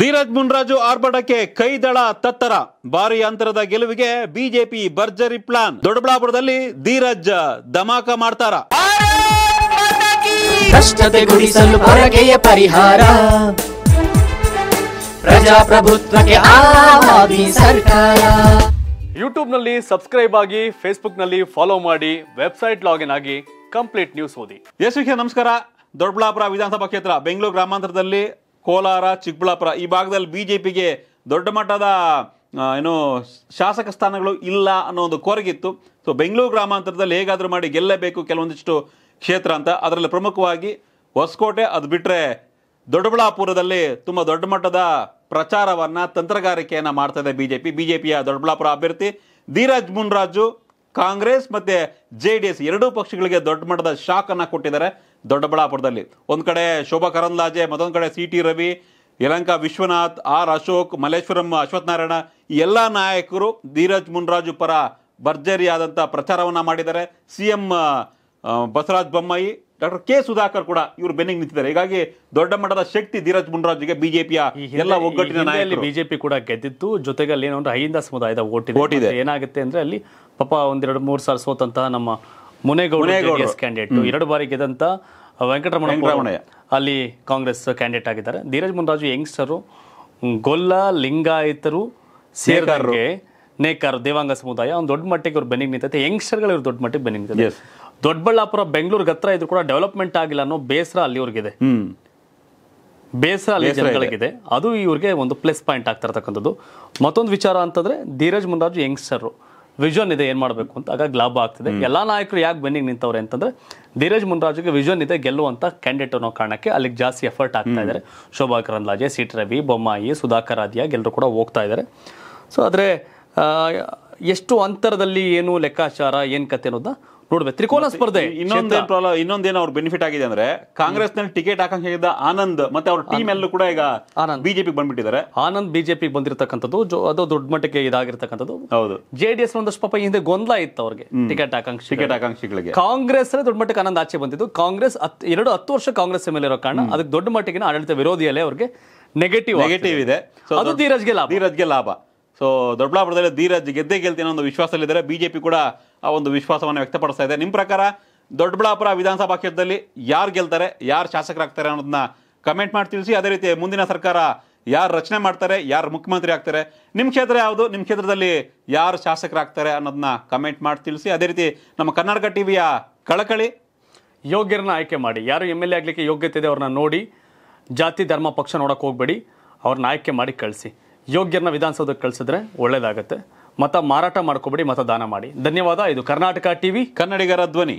ಧೀರಜ್ ಮುನ್ರಾಜು ಆರ್ಭಟಕ್ಕೆ ಕೈದಳ ತತ್ತರ ಭಾರಿ ಅಂತರದ ಗೆಲುವಿಗೆ ಬಿಜೆಪಿ ಭರ್ಜರಿ ಪ್ಲಾನ್ ದೊಡ್ಡಬಳ್ಳಾಪುರದಲ್ಲಿ ಧೀರಜ್ ಧಮಾಕ ಮಾಡ್ತಾರ ಕಷ್ಟತೆ ನಲ್ಲಿ ಪ್ರಜಾಪ್ರಭುತ್ವಕ್ಕೆ ಯೂಟ್ಯೂಬ್ನಲ್ಲಿ ಸಬ್ಸ್ಕ್ರೈಬ್ ಆಗಿ ನಲ್ಲಿ ಫಾಲೋ ಮಾಡಿ ವೆಬ್ಸೈಟ್ ಲಾಗಿನ್ ಆಗಿ ಕಂಪ್ಲೀಟ್ ನ್ಯೂಸ್ ಓದಿ ಯಶ್ ನಮಸ್ಕಾರ ದೊಡ್ಡಬಳ್ಳಾಪುರ ವಿಧಾನಸಭಾ ಕ್ಷೇತ್ರ ಬೆಂಗಳೂರು ಗ್ರಾಮಾಂತರದಲ್ಲಿ ಕೋಲಾರ ಚಿಕ್ಕಬಳ್ಳಾಪುರ ಈ ಭಾಗದಲ್ಲಿ ಬಿ ಜೆ ಪಿಗೆ ದೊಡ್ಡ ಮಟ್ಟದ ಏನು ಶಾಸಕ ಸ್ಥಾನಗಳು ಇಲ್ಲ ಅನ್ನೋ ಒಂದು ಕೊರಗಿತ್ತು ಸೊ ಬೆಂಗಳೂರು ಗ್ರಾಮಾಂತರದಲ್ಲಿ ಹೇಗಾದರೂ ಮಾಡಿ ಗೆಲ್ಲಬೇಕು ಕೆಲವೊಂದಿಷ್ಟು ಕ್ಷೇತ್ರ ಅಂತ ಅದರಲ್ಲಿ ಪ್ರಮುಖವಾಗಿ ಹೊಸಕೋಟೆ ಅದು ಬಿಟ್ಟರೆ ದೊಡ್ಡಬಳ್ಳಾಪುರದಲ್ಲಿ ತುಂಬ ದೊಡ್ಡ ಮಟ್ಟದ ಪ್ರಚಾರವನ್ನು ತಂತ್ರಗಾರಿಕೆಯನ್ನು ಮಾಡ್ತದೆ B J P B J ಪಿಯ ದೊಡ್ಡಬಳ್ಳಾಪುರ ಅಭ್ಯರ್ಥಿ ಧೀರಜ್ ಮುನ್ರಾಜು ಕಾಂಗ್ರೆಸ್ ಮತ್ತು ಜೆ ಡಿ ಎಸ್ ಎರಡೂ ಪಕ್ಷಗಳಿಗೆ ದೊಡ್ಡ ಮಟ್ಟದ ಶಾಕನ್ನು ಕೊಟ್ಟಿದ್ದಾರೆ ದೊಡ್ಡಬಳ್ಳಾಪುರದಲ್ಲಿ ಒಂದು ಕಡೆ ಶೋಭಾ ಕರಂದ್ಲಾಜೆ ಮತ್ತೊಂದು ಕಡೆ C T Ravi Yelahanka Vishwanath R Ashok Malleshwaram Ashwathnarayan ಎಲ್ಲ ನಾಯಕರು ಧೀರಜ್ ಮುನ್ರಾಜು ಪರ ಭರ್ಜರಿಯಾದಂಥ ಪ್ರಚಾರವನ್ನು ಮಾಡಿದ್ದಾರೆ C M Basavaraj Bommai doctor K Sudhakar ಕೂಡ ಇವರು ಬೆನ್ನಿಗೆ ನಿಂತಿದ್ದಾರೆ ಹೀಗಾಗಿ ದೊಡ್ಡ ಮಟ್ಟದ ಶಕ್ತಿ ಧೀರಜ್ ಗೆ ಬಿಜೆಪಿಯ ಎಲ್ಲ ಒಗ್ಗಟ್ಟಿನ ನಾಯಕರು ಬಿಜೆಪಿ ಕೂಡ ಗೆದ್ದಿತ್ತು ಜೊತೆಗೆ ಅಲ್ಲಿ ಏನೋ ಒಂದು ಸಮುದಾಯದ ಓಟ್ ಏನಾಗುತ್ತೆ ಅಂದ್ರೆ ಅಲ್ಲಿ ಪಾಪ ಒಂದೆರಡು ಮೂರು ಸಾರಿ ಸೋತಂತಹ ನಮ್ಮ ಮುನೇಗೌಡ ಕ್ಯಾಂಡಿಡೇಟ್ ಎರಡು ಬಾರಿ ಗೆದ್ದಂತ ವೆಂಕಟರಮಣ ಅಲ್ಲಿ ಕಾಂಗ್ರೆಸ್ ಕ್ಯಾಂಡಿಡೇಟ್ ಆಗಿದ್ದಾರೆ ಧೀರಜ್ ಮುನ್ರಾಜು ಯಂಗ್ಸ್ಟರು ಗೊಲ್ಲ ಲಿಂಗಾಯತರು ಸೇರಿದಂಗೆ ನೇಕಾರ ದೇವಾಂಗ ಸಮುದಾಯ ಒಂದು ದೊಡ್ಡ ಮಟ್ಟಿಗೆ ಅವ್ರು ಬೆನ್ನಿಗೆ ನಿಂತೈತೆ ಯಂಗ್ಸ್ಟರ್ಗಳು ಇವ್ರು ದೊಡ್ಡ ಮಟ್ಟಿಗೆ ಬೆನ್ನಿಗೆ ನಿಂತೈತೆ ದೊಡ್ಡಬಳ್ಳಾಪುರ ಬೆಂಗಳೂರು ಹತ್ರ ಇದ್ರು ಕೂಡ ಡೆವಲಪ್ಮೆಂಟ್ ಆಗಿಲ್ಲ ಅನ್ನೋ ಬೇಸರ ಅಲ್ಲಿ ಇವ್ರಿಗಿದೆ ಬೇಸರ ಅಲ್ಲಿ ಜನಗಳಿಗಿದೆ ಅದು ಇವ್ರಿಗೆ ಒಂದು ಪ್ಲಸ್ ಪಾಯಿಂಟ್ ಆಗ್ತಾ ಇರ್ತಕ್ಕಂಥದ್ದು ಮತ್ತೊಂದು ವಿಚಾರ ಅಂತಂದ್ರೆ ಧೀರಜ್ ಯಂಗ್ ಯಂಗ್ಸ್ಟರ್ ವಿಷನ್ ಇದೆ ಏನು ಮಾಡಬೇಕು ಅಂತ ಆಗ ಲಾಭ ಆಗ್ತಿದೆ ಎಲ್ಲ ನಾಯಕರು ಯಾಕೆ ಬೆನ್ನಿಗೆ ನಿಂತವ್ರೆ ಅಂತಂದ್ರೆ ಧೀರಜ್ ಮುನ್ರಾಜ್ಗೆ ವಿಷನ್ ಇದೆ ಗೆಲ್ಲುವಂತ ಕ್ಯಾಂಡಿಡೇಟ್ ಅನ್ನೋ ಕಾರಣಕ್ಕೆ ಅಲ್ಲಿಗೆ ಜಾಸ್ತಿ ಎಫರ್ಟ್ ಆಗ್ತಾ ಇದ್ದಾರೆ ಶೋಭಾ ಕರಂದ್ಲಾಜೆ ಸಿಟಿ ರವಿ ಬೊಮ್ಮಾಯಿ ಸುಧಾಕರ್ ಆದ್ಯ ಎಲ್ಲರೂ ಕೂಡ ಹೋಗ್ತಾ ಇದ್ದಾರೆ ಸೊ ಆದರೆ ಎಷ್ಟು ಅಂತರದಲ್ಲಿ ಏನು ಲೆಕ್ಕಾಚಾರ ಏನು ಕತೆ ಅನ್ನೋದನ್ನ ನೋಡ್ಬೇಕು ತ್ರಿಕೋನ ಸ್ಪರ್ಧೆ ಇನ್ನೊಂದೇನ್ ಪ್ರಾಬ್ಲಮ್ ಇನ್ನೊಂದೇನು ಅವ್ರ ಬೆನಿಫಿಟ್ ಆಗಿದೆ ಅಂದ್ರೆ ಕಾಂಗ್ರೆಸ್ ನಲ್ಲಿ ಟಿಕೆಟ್ ಹಾಕಂಗಿದ್ದ ಆನಂದ್ ಮತ್ತೆ ಅವ್ರ ಟೀಮ್ ಎಲ್ಲೂ ಕೂಡ ಈಗ ಬಿಜೆಪಿ ಬಂದ್ಬಿಟ್ಟಿದ್ದಾರೆ ಆನಂದ್ ಬಿಜೆಪಿ ಬಂದಿರತಕ್ಕಂಥದ್ದು ಅದು ದೊಡ್ಡ ಮಟ್ಟಕ್ಕೆ ಇದಾಗಿರ್ತಕ್ಕಂಥದ್ದು ಹೌದು ಜೆಡಿಎಸ್ ಒಂದಷ್ಟು ಪಾಪ ಹಿಂದೆ ಗೊಂದಲ ಇತ್ತು ಅವ್ರಿಗೆ ಟಿಕೆಟ್ ಆಕಾಂಕ್ಷಿ ಟಿಕೆಟ್ ಆಕಾಂಕ್ಷಿಗಳಿಗೆ ಕಾಂಗ್ರೆಸ್ ದೊಡ್ಡ ಮಟ್ಟಕ್ಕೆ ಆನಂದ್ ಆಚೆ ಬಂದಿದ್ದು ಕಾಂಗ್ರೆಸ್ ಎರಡು ಹತ್ತು ವರ್ಷ ಕಾಂಗ್ರೆಸ್ ಮೇಲೆ ಇರೋ ಕಾರಣ ಅದಕ್ಕೆ ದೊಡ್ಡ ಮಟ್ಟಿಗೆ ಆಡಳಿತ ವಿರೋಧಿಯಲ್ಲೇ ಅವ್ರಿಗೆ ನೆಗೆಟಿವ್ ನೆಗೆಟಿವ್ ಇದೆ ಅದು ಧೀರಜ್ಗೆ ಲಾಭ ಧೀರಜ್ಗೆ ಲಾಭ ಸೊ ದೊಡ್ಡಬಳ್ಳಾಪುರದಲ್ಲಿ ಧೀರಜ್ ಗೆದ್ದೇ ಗೆಲ್ತೀನಿ ಒಂದು ವಿಶ್ವಾಸದಲ್ಲಿದ್ದಾರೆ ಬಿ ಜೆ ಪಿ ಕೂಡ ಆ ಒಂದು ವಿಶ್ವಾಸವನ್ನು ವ್ಯಕ್ತಪಡಿಸ್ತಾ ಇದೆ ನಿಮ್ಮ ಪ್ರಕಾರ ದೊಡ್ಡಬಳ್ಳಾಪುರ ವಿಧಾನಸಭಾ ಕ್ಷೇತ್ರದಲ್ಲಿ ಯಾರು ಗೆಲ್ತಾರೆ ಯಾರು ಶಾಸಕರಾಗ್ತಾರೆ ಅನ್ನೋದನ್ನ ಕಮೆಂಟ್ ಮಾಡಿ ತಿಳಿಸಿ ಅದೇ ರೀತಿ ಮುಂದಿನ ಸರ್ಕಾರ ಯಾರು ರಚನೆ ಮಾಡ್ತಾರೆ ಯಾರು ಮುಖ್ಯಮಂತ್ರಿ ಆಗ್ತಾರೆ ನಿಮ್ಮ ಕ್ಷೇತ್ರ ಯಾವುದು ನಿಮ್ಮ ಕ್ಷೇತ್ರದಲ್ಲಿ ಯಾರು ಶಾಸಕರಾಗ್ತಾರೆ ಅನ್ನೋದನ್ನ ಕಮೆಂಟ್ ಮಾಡಿ ತಿಳಿಸಿ ಅದೇ ರೀತಿ ನಮ್ಮ ಕರ್ನಾಟಕ ಟಿ ವಿಯ ಕಳಕಳಿ ಯೋಗ್ಯರನ್ನ ಆಯ್ಕೆ ಮಾಡಿ ಯಾರು ಎಮ್ ಎಲ್ ಎ ಆಗಲಿಕ್ಕೆ ಯೋಗ್ಯತೆ ಇದೆ ಅವ್ರನ್ನ ನೋಡಿ ಜಾತಿ ಧರ್ಮ ಪಕ್ಷ ನೋಡೋಕೆ ಹೋಗಬೇಡಿ ಅವ್ರನ್ನ ಆಯ್ಕೆ ಮಾಡಿ ಕಳಿಸಿ ಯೋಗ್ಯರನ್ನ ವಿಧಾನಸೌಧಕ್ಕೆ ಕಳಿಸಿದ್ರೆ ಒಳ್ಳೆಯದಾಗತ್ತೆ ಮತ ಮಾರಾಟ ಮಾಡ್ಕೋಬೇಡಿ ಮತದಾನ ಮಾಡಿ ಧನ್ಯವಾದ ಇದು ಕರ್ನಾಟಕ ಟಿವಿ ಕನ್ನಡಿಗರ ಧ್ವನಿ